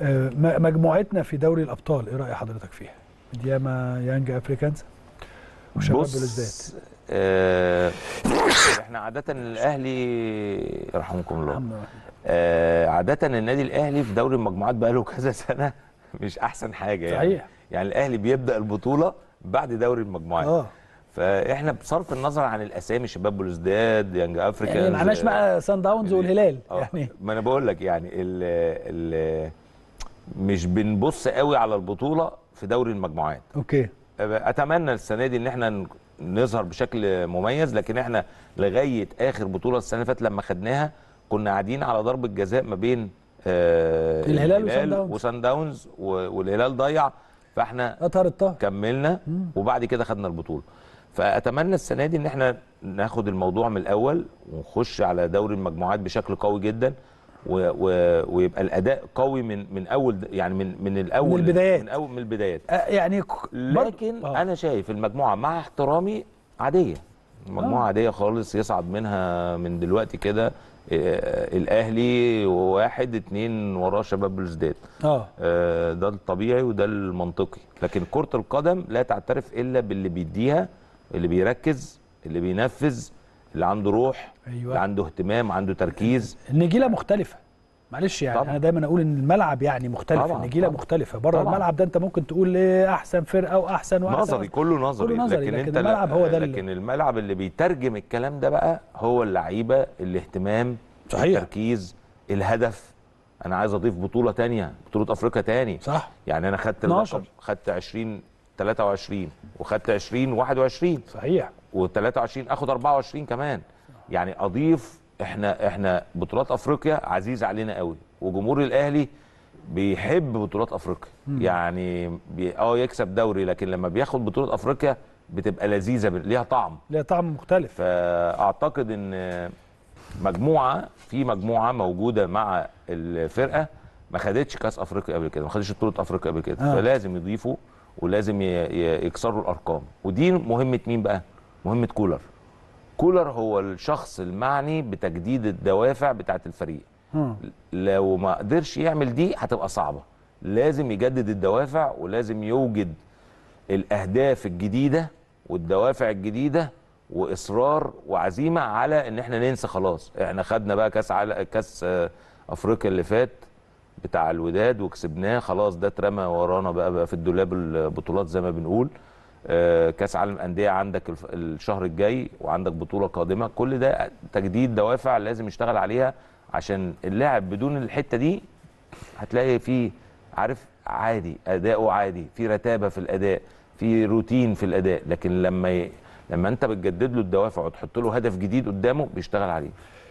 آه، مجموعتنا في دوري الابطال ايه راي حضرتك فيها؟ دياما يانج افريكانز وشباب بلوزداد آه احنا عاده الاهلي رحمكم الله آه عاده النادي الاهلي في دوري المجموعات بقى له كذا سنه مش احسن حاجه يعني صحيح. يعني الاهلي بيبدا البطوله بعد دوري المجموعات آه. فاحنا بصرف النظر عن الاسامي شباب بلوزداد يانج افريكا يعني معناش بقى سان داونز والهلال آه، يعني ما انا بقول لك يعني ال ال مش بنبص قوي على البطوله في دوري المجموعات اوكي اتمنى السنه دي ان احنا نظهر بشكل مميز لكن احنا لغايه اخر بطوله السنه اللي فاتت لما خدناها كنا قاعدين على ضربه جزاء ما بين آه الهلال وسان داونز والهلال ضيع فاحنا قطرتها كملنا وبعد كده خدنا البطوله فاتمنى السنه دي ان احنا ناخد الموضوع من الاول ونخش على دوري المجموعات بشكل قوي جدا و و ويبقى الاداء قوي من من اول يعني من من الاول من البدايات من اول من البدايات أه يعني لكن آه. انا شايف المجموعه مع احترامي عاديه مجموعه آه. عاديه خالص يصعد منها من دلوقتي كده آه، الاهلي واحد اتنين وراه شباب بلوزداد آه. اه ده الطبيعي وده المنطقي لكن كره القدم لا تعترف الا باللي بيديها اللي بيركز اللي بينفذ اللي عنده روح أيوة. اللي عنده اهتمام عنده تركيز النجيله مختلفه معلش يعني طبعا. انا دايما اقول ان الملعب يعني مختلف طبعا. النجيله طبعا. مختلفه بره الملعب ده انت ممكن تقول ايه احسن فرقه واحسن واحسن نظري كله نظري, كله نظري. لكن, لكن انت الملعب هو ده لكن الملعب اللي بيترجم الكلام ده بقى هو اللعيبه الاهتمام صحيح التركيز الهدف انا عايز اضيف بطوله تانية بطوله افريقيا تاني صح يعني انا خدت اللقب خدت 20 23 وخدت 20 21 صحيح و23 اخد 24 كمان يعني اضيف احنا احنا بطولات افريقيا عزيز علينا قوي وجمهور الاهلي بيحب بطولات افريقيا مم. يعني اه يكسب دوري لكن لما بياخد بطوله افريقيا بتبقى لذيذه ليها طعم ليها طعم مختلف فاعتقد ان مجموعه في مجموعه موجوده مع الفرقه ما خدتش كاس افريقيا قبل كده ما خدتش بطوله افريقيا قبل كده آه. فلازم يضيفوا ولازم يكسروا الارقام ودي مهمه مين بقى مهمه كولر كولر هو الشخص المعني بتجديد الدوافع بتاعه الفريق لو ما قدرش يعمل دي هتبقى صعبه لازم يجدد الدوافع ولازم يوجد الاهداف الجديده والدوافع الجديده واصرار وعزيمه على ان احنا ننسى خلاص احنا خدنا بقى كاس على كاس افريقيا اللي فات بتاع الوداد وكسبناه خلاص ده اترمى ورانا بقى, بقى في الدولاب البطولات زي ما بنقول آه، كاس عالم انديه عندك الشهر الجاي وعندك بطوله قادمه كل ده تجديد دوافع لازم يشتغل عليها عشان اللاعب بدون الحته دي هتلاقي فيه عارف عادي اداؤه عادي في رتابه في الاداء في روتين في الاداء لكن لما ي... لما انت بتجدد له الدوافع وتحط له هدف جديد قدامه بيشتغل عليه